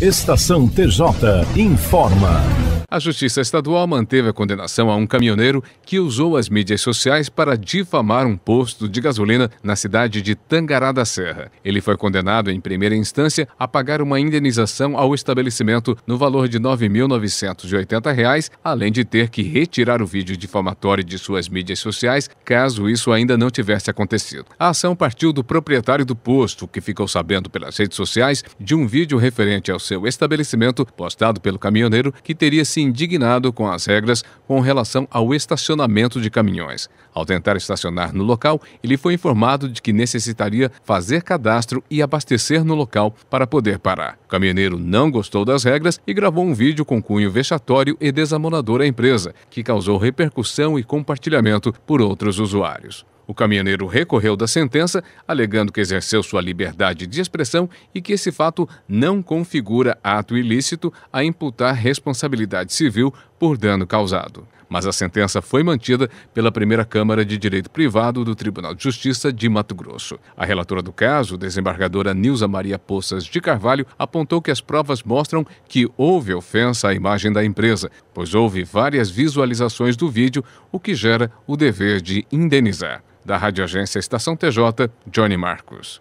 Estação TJ informa. A Justiça Estadual manteve a condenação a um caminhoneiro que usou as mídias sociais para difamar um posto de gasolina na cidade de Tangará da Serra. Ele foi condenado em primeira instância a pagar uma indenização ao estabelecimento no valor de R$ 9.980, além de ter que retirar o vídeo difamatório de suas mídias sociais, caso isso ainda não tivesse acontecido. A ação partiu do proprietário do posto, que ficou sabendo pelas redes sociais de um vídeo referente ao seu estabelecimento postado pelo caminhoneiro que teria se se indignado com as regras com relação ao estacionamento de caminhões. Ao tentar estacionar no local, ele foi informado de que necessitaria fazer cadastro e abastecer no local para poder parar. O caminhoneiro não gostou das regras e gravou um vídeo com cunho vexatório e desamorador à empresa, que causou repercussão e compartilhamento por outros usuários. O caminhoneiro recorreu da sentença, alegando que exerceu sua liberdade de expressão e que esse fato não configura ato ilícito a imputar responsabilidade civil por dano causado. Mas a sentença foi mantida pela primeira Câmara de Direito Privado do Tribunal de Justiça de Mato Grosso. A relatora do caso, desembargadora Nilza Maria Poças de Carvalho, apontou que as provas mostram que houve ofensa à imagem da empresa, pois houve várias visualizações do vídeo, o que gera o dever de indenizar. Da Rádio Agência Estação TJ, Johnny Marcos.